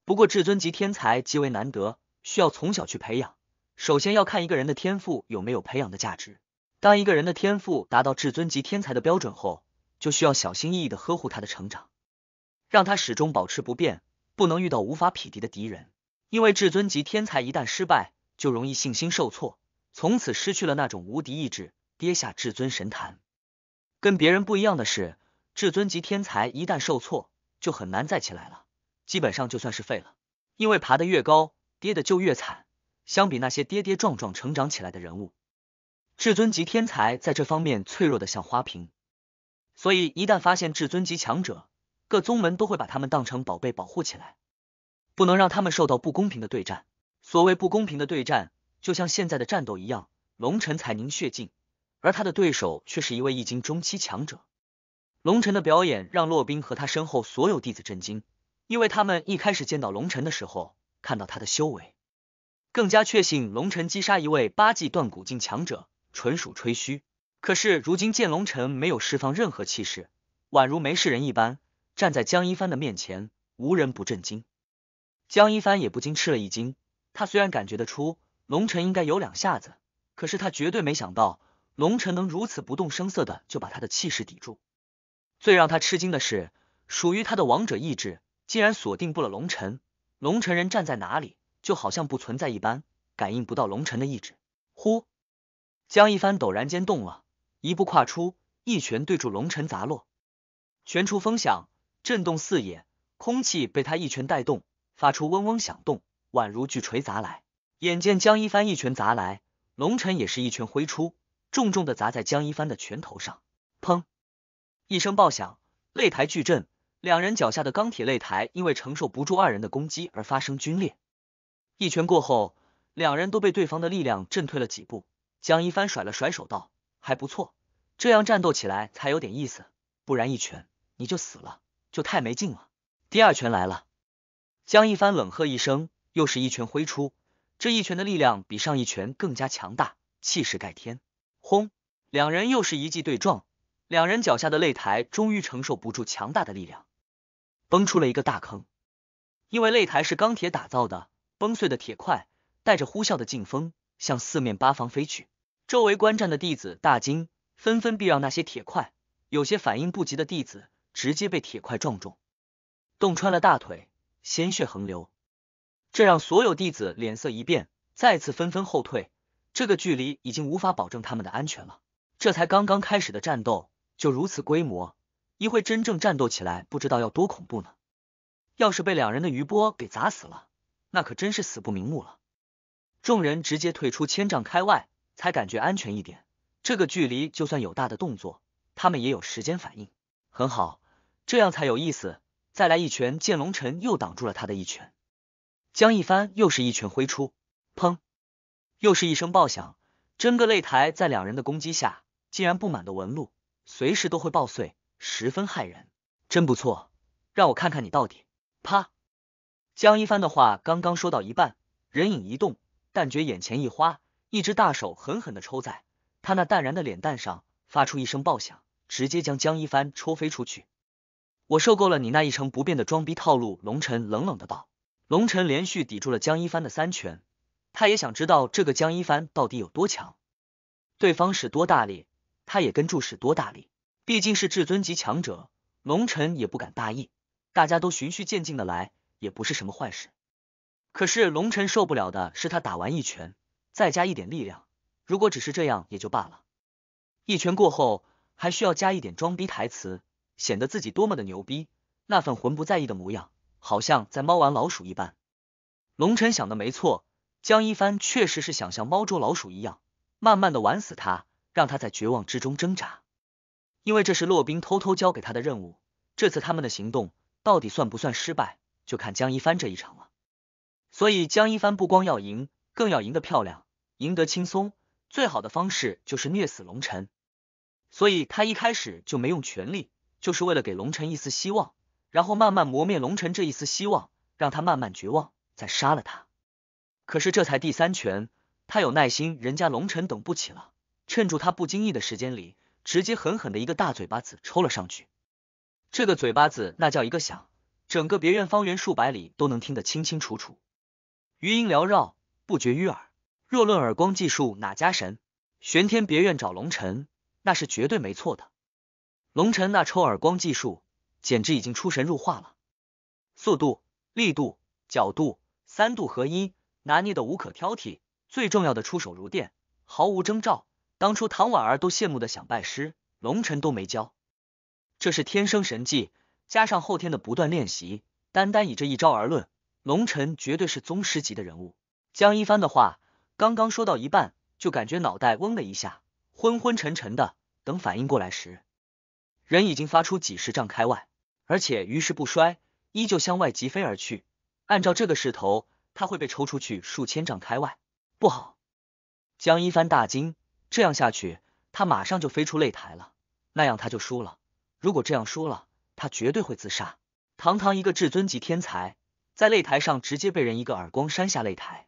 不过，至尊级天才极为难得，需要从小去培养。首先要看一个人的天赋有没有培养的价值。当一个人的天赋达到至尊级天才的标准后，就需要小心翼翼的呵护他的成长，让他始终保持不变，不能遇到无法匹敌的敌人。因为至尊级天才一旦失败，就容易信心受挫，从此失去了那种无敌意志，跌下至尊神坛。跟别人不一样的是，至尊级天才一旦受挫。就很难再起来了，基本上就算是废了。因为爬得越高，跌得就越惨。相比那些跌跌撞撞成长起来的人物，至尊级天才在这方面脆弱的像花瓶。所以一旦发现至尊级强者，各宗门都会把他们当成宝贝保护起来，不能让他们受到不公平的对战。所谓不公平的对战，就像现在的战斗一样，龙尘彩凝血境，而他的对手却是一位易经中期强者。龙晨的表演让洛宾和他身后所有弟子震惊，因为他们一开始见到龙晨的时候，看到他的修为，更加确信龙晨击杀一位八级断骨境强者纯属吹嘘。可是如今见龙晨没有释放任何气势，宛如没事人一般站在江一帆的面前，无人不震惊。江一帆也不禁吃了一惊，他虽然感觉得出龙晨应该有两下子，可是他绝对没想到龙晨能如此不动声色的就把他的气势抵住。最让他吃惊的是，属于他的王者意志竟然锁定不了龙尘。龙尘人站在哪里，就好像不存在一般，感应不到龙尘的意志。呼，江一帆陡然间动了，一步跨出，一拳对住龙尘砸落，拳出风响，震动四野，空气被他一拳带动，发出嗡嗡响动，宛如巨锤砸来。眼见江一帆一拳砸来，龙尘也是一拳挥出，重重的砸在江一帆的拳头上，砰。一声爆响，擂台巨震，两人脚下的钢铁擂台因为承受不住二人的攻击而发生皲裂。一拳过后，两人都被对方的力量震退了几步。江一帆甩了甩手道：“还不错，这样战斗起来才有点意思，不然一拳你就死了，就太没劲了。”第二拳来了，江一帆冷喝一声，又是一拳挥出，这一拳的力量比上一拳更加强大，气势盖天。轰！两人又是一记对撞。两人脚下的擂台终于承受不住强大的力量，崩出了一个大坑。因为擂台是钢铁打造的，崩碎的铁块带着呼啸的劲风向四面八方飞去。周围观战的弟子大惊，纷纷避让那些铁块。有些反应不及的弟子直接被铁块撞中，洞穿了大腿，鲜血横流。这让所有弟子脸色一变，再次纷纷后退。这个距离已经无法保证他们的安全了。这才刚刚开始的战斗。就如此规模，一会真正战斗起来，不知道要多恐怖呢。要是被两人的余波给砸死了，那可真是死不瞑目了。众人直接退出千丈开外，才感觉安全一点。这个距离，就算有大的动作，他们也有时间反应。很好，这样才有意思。再来一拳，见龙尘又挡住了他的一拳。江一帆又是一拳挥出，砰，又是一声爆响，整个擂台在两人的攻击下，竟然布满了纹路。随时都会爆碎，十分骇人，真不错，让我看看你到底。啪！江一帆的话刚刚说到一半，人影一动，但觉眼前一花，一只大手狠狠的抽在他那淡然的脸蛋上，发出一声爆响，直接将江一帆抽飞出去。我受够了你那一成不变的装逼套路，龙晨冷冷的道。龙晨连续抵住了江一帆的三拳，他也想知道这个江一帆到底有多强，对方使多大力。他也跟注使多大力，毕竟是至尊级强者，龙尘也不敢大意。大家都循序渐进的来，也不是什么坏事。可是龙尘受不了的是，他打完一拳，再加一点力量。如果只是这样也就罢了，一拳过后还需要加一点装逼台词，显得自己多么的牛逼。那份魂不在意的模样，好像在猫玩老鼠一般。龙晨想的没错，江一帆确实是想像猫捉老鼠一样，慢慢的玩死他。让他在绝望之中挣扎，因为这是洛宾偷偷交给他的任务。这次他们的行动到底算不算失败，就看江一帆这一场了。所以江一帆不光要赢，更要赢得漂亮，赢得轻松。最好的方式就是虐死龙晨。所以他一开始就没用全力，就是为了给龙晨一丝希望，然后慢慢磨灭龙晨这一丝希望，让他慢慢绝望，再杀了他。可是这才第三拳，他有耐心，人家龙晨等不起了。趁住他不经意的时间里，直接狠狠的一个大嘴巴子抽了上去。这个嘴巴子那叫一个响，整个别院方圆数百里都能听得清清楚楚，余音缭绕，不绝于耳。若论耳光技术，哪家神？玄天别院找龙尘那是绝对没错的。龙尘那抽耳光技术简直已经出神入化了，速度、力度、角度三度合一，拿捏的无可挑剔。最重要的，出手如电，毫无征兆。当初唐婉儿都羡慕的想拜师，龙尘都没教。这是天生神技，加上后天的不断练习，单单以这一招而论，龙尘绝对是宗师级的人物。江一帆的话刚刚说到一半，就感觉脑袋嗡的一下，昏昏沉沉的。等反应过来时，人已经发出几十丈开外，而且余势不衰，依旧向外疾飞而去。按照这个势头，他会被抽出去数千丈开外。不好！江一帆大惊。这样下去，他马上就飞出擂台了，那样他就输了。如果这样输了，他绝对会自杀。堂堂一个至尊级天才，在擂台上直接被人一个耳光扇下擂台，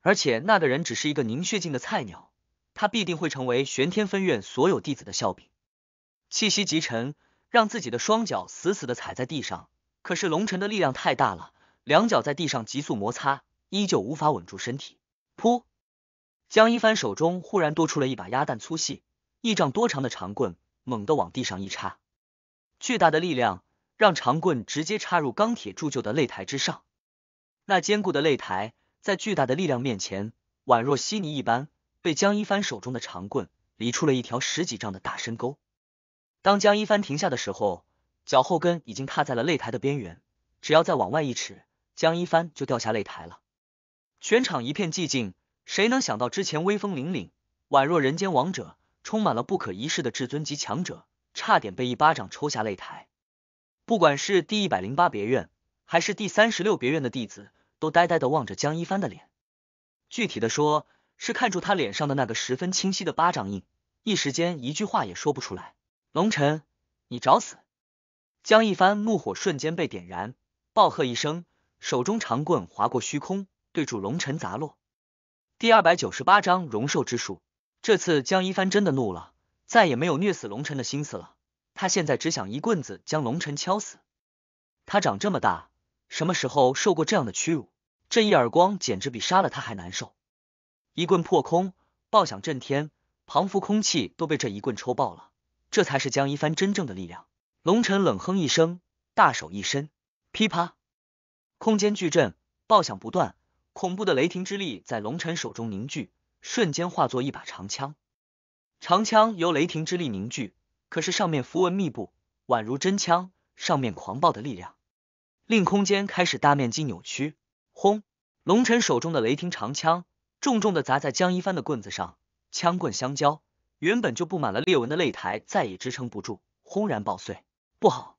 而且那个人只是一个凝血境的菜鸟，他必定会成为玄天分院所有弟子的笑柄。气息极沉，让自己的双脚死死的踩在地上，可是龙尘的力量太大了，两脚在地上急速摩擦，依旧无法稳住身体。噗。江一帆手中忽然多出了一把鸭蛋粗细、一丈多长的长棍，猛地往地上一插，巨大的力量让长棍直接插入钢铁铸就的擂台之上。那坚固的擂台在巨大的力量面前，宛若稀泥一般，被江一帆手中的长棍犁出了一条十几丈的大深沟。当江一帆停下的时候，脚后跟已经踏在了擂台的边缘，只要再往外一尺，江一帆就掉下擂台了。全场一片寂静。谁能想到之前威风凛凛、宛若人间王者、充满了不可一世的至尊级强者，差点被一巴掌抽下擂台？不管是第一百零八别院还是第三十六别院的弟子，都呆呆的望着江一帆的脸，具体的说，是看住他脸上的那个十分清晰的巴掌印，一时间一句话也说不出来。龙晨，你找死！江一帆怒火瞬间被点燃，暴喝一声，手中长棍划过虚空，对住龙晨砸落。第二百九十八章荣寿之术。这次江一帆真的怒了，再也没有虐死龙尘的心思了。他现在只想一棍子将龙尘敲死。他长这么大，什么时候受过这样的屈辱？这一耳光简直比杀了他还难受。一棍破空，爆响震天，庞幅空气都被这一棍抽爆了。这才是江一帆真正的力量。龙尘冷哼一声，大手一伸，噼啪，空间巨震，爆响不断。恐怖的雷霆之力在龙尘手中凝聚，瞬间化作一把长枪。长枪由雷霆之力凝聚，可是上面符文密布，宛如真枪。上面狂暴的力量令空间开始大面积扭曲。轰！龙尘手中的雷霆长枪重重的砸在江一帆的棍子上，枪棍相交，原本就布满了裂纹的擂台再也支撑不住，轰然爆碎。不好，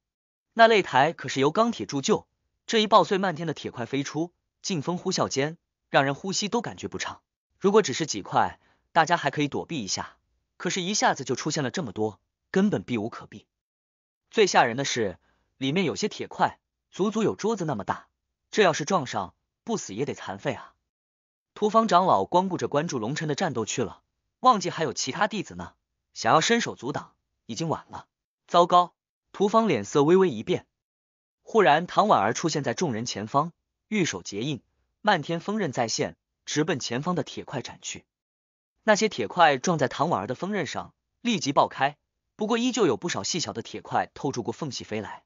那擂台可是由钢铁铸就，这一爆碎，漫天的铁块飞出。劲风呼啸间，让人呼吸都感觉不畅。如果只是几块，大家还可以躲避一下。可是，一下子就出现了这么多，根本避无可避。最吓人的是，里面有些铁块，足足有桌子那么大。这要是撞上，不死也得残废啊！屠方长老光顾着关注龙辰的战斗去了，忘记还有其他弟子呢。想要伸手阻挡，已经晚了。糟糕！屠方脸色微微一变。忽然，唐婉儿出现在众人前方。玉手结印，漫天风刃再现，直奔前方的铁块斩去。那些铁块撞在唐婉儿的风刃上，立即爆开。不过依旧有不少细小的铁块透出过缝隙飞来。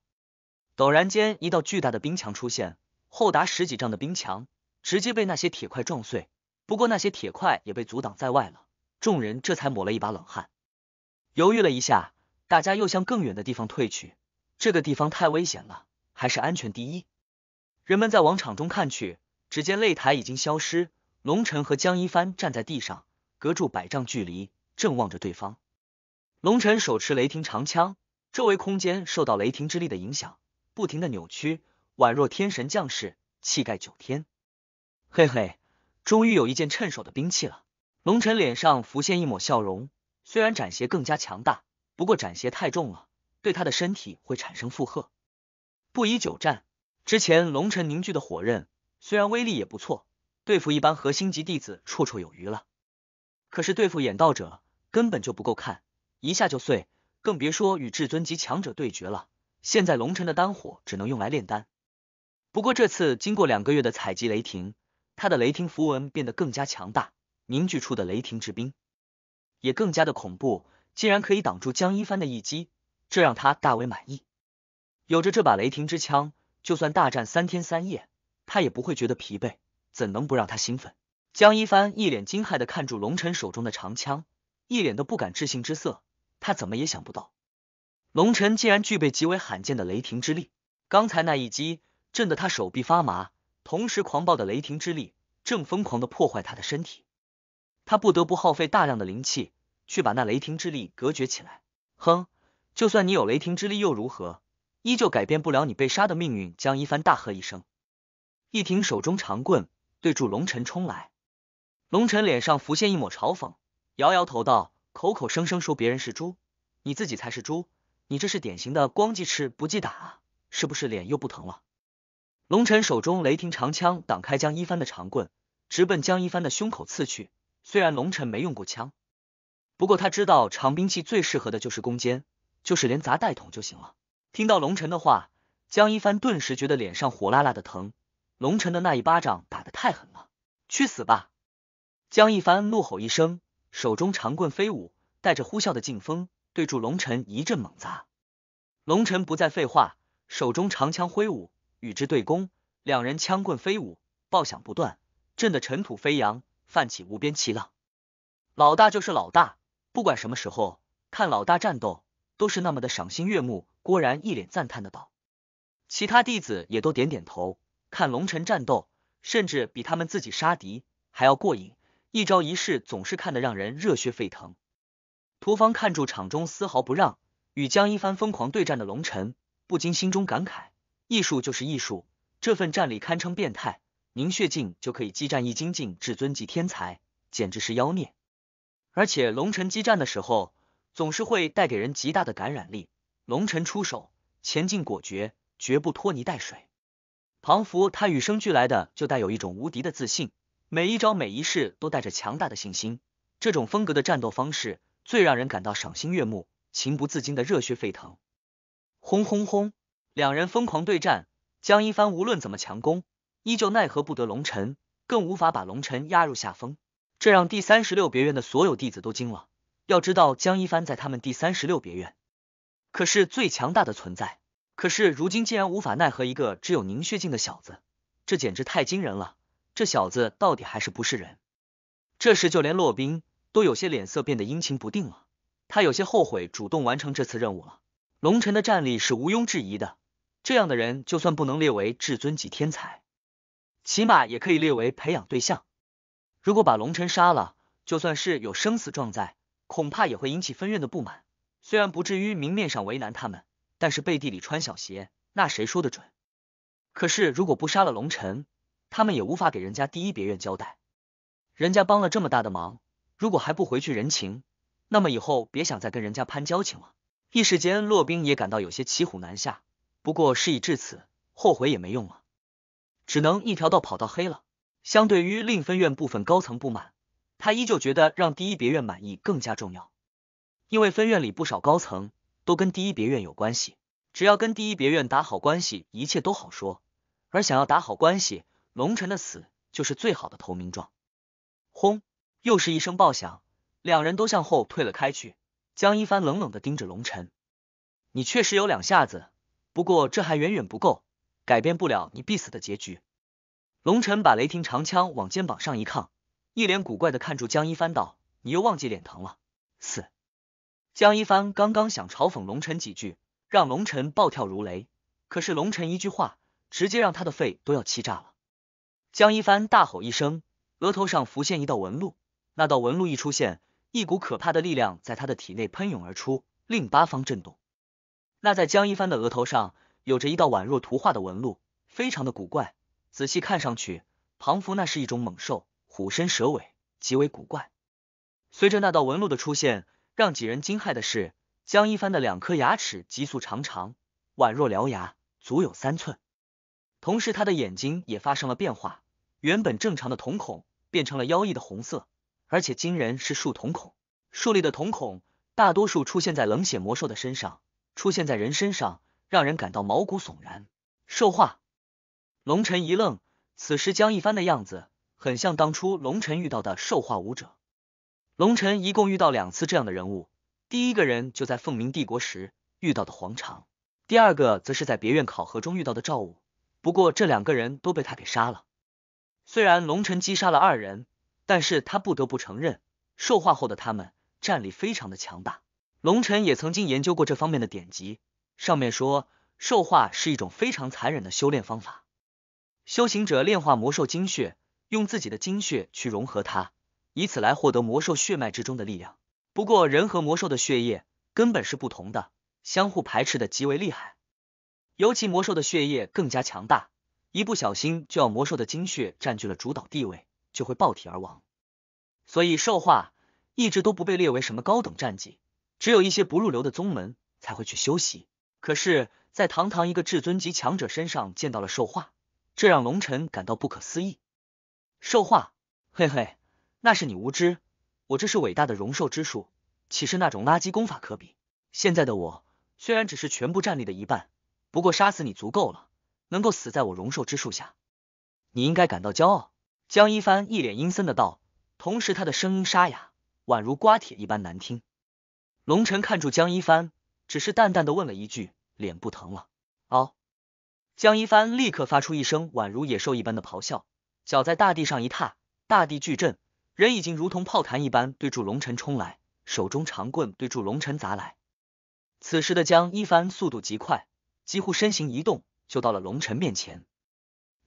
陡然间，一道巨大的冰墙出现，厚达十几丈的冰墙直接被那些铁块撞碎。不过那些铁块也被阻挡在外了。众人这才抹了一把冷汗，犹豫了一下，大家又向更远的地方退去。这个地方太危险了，还是安全第一。人们在王场中看去，只见擂台已经消失，龙晨和江一帆站在地上，隔住百丈距离，正望着对方。龙晨手持雷霆长枪，周围空间受到雷霆之力的影响，不停的扭曲，宛若天神降世，气盖九天。嘿嘿，终于有一件趁手的兵器了。龙晨脸上浮现一抹笑容，虽然斩邪更加强大，不过斩邪太重了，对他的身体会产生负荷，不宜久战。之前龙尘凝聚的火刃虽然威力也不错，对付一般核心级弟子绰绰有余了，可是对付眼道者根本就不够看，一下就碎，更别说与至尊级强者对决了。现在龙尘的丹火只能用来炼丹，不过这次经过两个月的采集雷霆，他的雷霆符文变得更加强大，凝聚出的雷霆之冰也更加的恐怖，竟然可以挡住江一帆的一击，这让他大为满意。有着这把雷霆之枪。就算大战三天三夜，他也不会觉得疲惫，怎能不让他兴奋？江一帆一脸惊骇的看住龙晨手中的长枪，一脸的不敢置信之色。他怎么也想不到，龙晨竟然具备极为罕见的雷霆之力。刚才那一击震得他手臂发麻，同时狂暴的雷霆之力正疯狂的破坏他的身体，他不得不耗费大量的灵气去把那雷霆之力隔绝起来。哼，就算你有雷霆之力又如何？依旧改变不了你被杀的命运。江一帆大喝一声，一挺手中长棍，对住龙晨冲来。龙晨脸上浮现一抹嘲讽，摇摇头道：“口口声声说别人是猪，你自己才是猪，你这是典型的光记吃不记打啊，是不是？脸又不疼了？”龙晨手中雷霆长枪挡开江一帆的长棍，直奔江一帆的胸口刺去。虽然龙晨没用过枪，不过他知道长兵器最适合的就是攻坚，就是连砸带捅就行了。听到龙晨的话，江一帆顿时觉得脸上火辣辣的疼，龙晨的那一巴掌打得太狠了，去死吧！江一帆怒吼一声，手中长棍飞舞，带着呼啸的劲风，对住龙晨一阵猛砸。龙晨不再废话，手中长枪挥舞，与之对攻，两人枪棍飞舞，爆响不断，震得尘土飞扬，泛起无边气浪。老大就是老大，不管什么时候看老大战斗。都是那么的赏心悦目，郭然一脸赞叹的道。其他弟子也都点点头，看龙晨战斗，甚至比他们自己杀敌还要过瘾，一招一式总是看得让人热血沸腾。屠方看住场中丝毫不让，与江一帆疯狂对战的龙晨，不禁心中感慨：艺术就是艺术，这份战力堪称变态，凝血境就可以激战一精境至尊级天才，简直是妖孽。而且龙晨激战的时候。总是会带给人极大的感染力。龙晨出手，前进果决，绝不拖泥带水。庞福他与生俱来的就带有一种无敌的自信，每一招每一式都带着强大的信心。这种风格的战斗方式最让人感到赏心悦目，情不自禁的热血沸腾。轰轰轰！两人疯狂对战，江一帆无论怎么强攻，依旧奈何不得龙晨，更无法把龙晨压入下风。这让第三十六别院的所有弟子都惊了。要知道，江一帆在他们第三十六别院可是最强大的存在，可是如今竟然无法奈何一个只有凝血境的小子，这简直太惊人了！这小子到底还是不是人？这时，就连洛宾都有些脸色变得阴晴不定了，他有些后悔主动完成这次任务了。龙晨的战力是毋庸置疑的，这样的人就算不能列为至尊级天才，起码也可以列为培养对象。如果把龙晨杀了，就算是有生死状在。恐怕也会引起分院的不满，虽然不至于明面上为难他们，但是背地里穿小鞋，那谁说得准？可是如果不杀了龙尘，他们也无法给人家第一别院交代，人家帮了这么大的忙，如果还不回去人情，那么以后别想再跟人家攀交情了。一时间，洛冰也感到有些骑虎难下，不过事已至此，后悔也没用了，只能一条道跑到黑了。相对于令分院部分高层不满。他依旧觉得让第一别院满意更加重要，因为分院里不少高层都跟第一别院有关系，只要跟第一别院打好关系，一切都好说。而想要打好关系，龙晨的死就是最好的投名状。轰！又是一声爆响，两人都向后退了开去。江一帆冷冷的盯着龙晨：“你确实有两下子，不过这还远远不够，改变不了你必死的结局。”龙晨把雷霆长枪往肩膀上一抗。一脸古怪的看住江一帆道：“你又忘记脸疼了？”四江一帆刚刚想嘲讽龙晨几句，让龙晨暴跳如雷，可是龙晨一句话，直接让他的肺都要气炸了。江一帆大吼一声，额头上浮现一道纹路，那道纹路一出现，一股可怕的力量在他的体内喷涌而出，令八方震动。那在江一帆的额头上，有着一道宛若图画的纹路，非常的古怪。仔细看上去，仿佛那是一种猛兽。虎身蛇尾，极为古怪。随着那道纹路的出现，让几人惊骇的是，江一帆的两颗牙齿急速长长，宛若獠牙，足有三寸。同时，他的眼睛也发生了变化，原本正常的瞳孔变成了妖异的红色，而且惊人是竖瞳孔。竖立的瞳孔，大多数出现在冷血魔兽的身上，出现在人身上，让人感到毛骨悚然。兽化，龙晨一愣，此时江一帆的样子。很像当初龙尘遇到的兽化武者。龙尘一共遇到两次这样的人物，第一个人就在凤鸣帝国时遇到的黄长，第二个则是在别院考核中遇到的赵武。不过这两个人都被他给杀了。虽然龙辰击杀了二人，但是他不得不承认，兽化后的他们战力非常的强大。龙辰也曾经研究过这方面的典籍，上面说兽化是一种非常残忍的修炼方法，修行者炼化魔兽精血。用自己的精血去融合它，以此来获得魔兽血脉之中的力量。不过人和魔兽的血液根本是不同的，相互排斥的极为厉害。尤其魔兽的血液更加强大，一不小心就要魔兽的精血占据了主导地位，就会爆体而亡。所以兽化一直都不被列为什么高等战绩，只有一些不入流的宗门才会去修习。可是，在堂堂一个至尊级强者身上见到了兽化，这让龙尘感到不可思议。兽化，嘿嘿，那是你无知，我这是伟大的荣兽之术，岂是那种垃圾功法可比？现在的我虽然只是全部战力的一半，不过杀死你足够了，能够死在我荣兽之术下，你应该感到骄傲。”江一帆一脸阴森的道，同时他的声音沙哑，宛如刮铁一般难听。龙晨看住江一帆，只是淡淡的问了一句：“脸不疼了？”哦，江一帆立刻发出一声宛如野兽一般的咆哮。脚在大地上一踏，大地巨震，人已经如同炮弹一般对住龙晨冲来，手中长棍对住龙晨砸来。此时的江一帆速度极快，几乎身形移动就到了龙晨面前，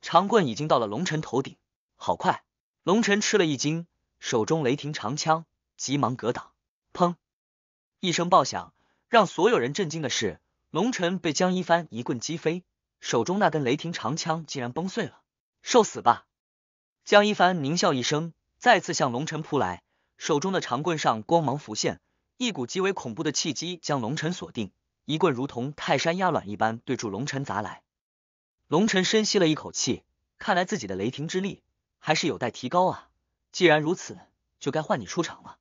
长棍已经到了龙晨头顶。好快！龙晨吃了一惊，手中雷霆长枪急忙格挡，砰一声爆响，让所有人震惊的是，龙晨被江一帆一棍击飞，手中那根雷霆长枪竟然崩碎了。受死吧！江一凡狞笑一声，再次向龙晨扑来，手中的长棍上光芒浮现，一股极为恐怖的气机将龙晨锁定，一棍如同泰山压卵一般对住龙晨砸来。龙晨深吸了一口气，看来自己的雷霆之力还是有待提高啊，既然如此，就该换你出场了。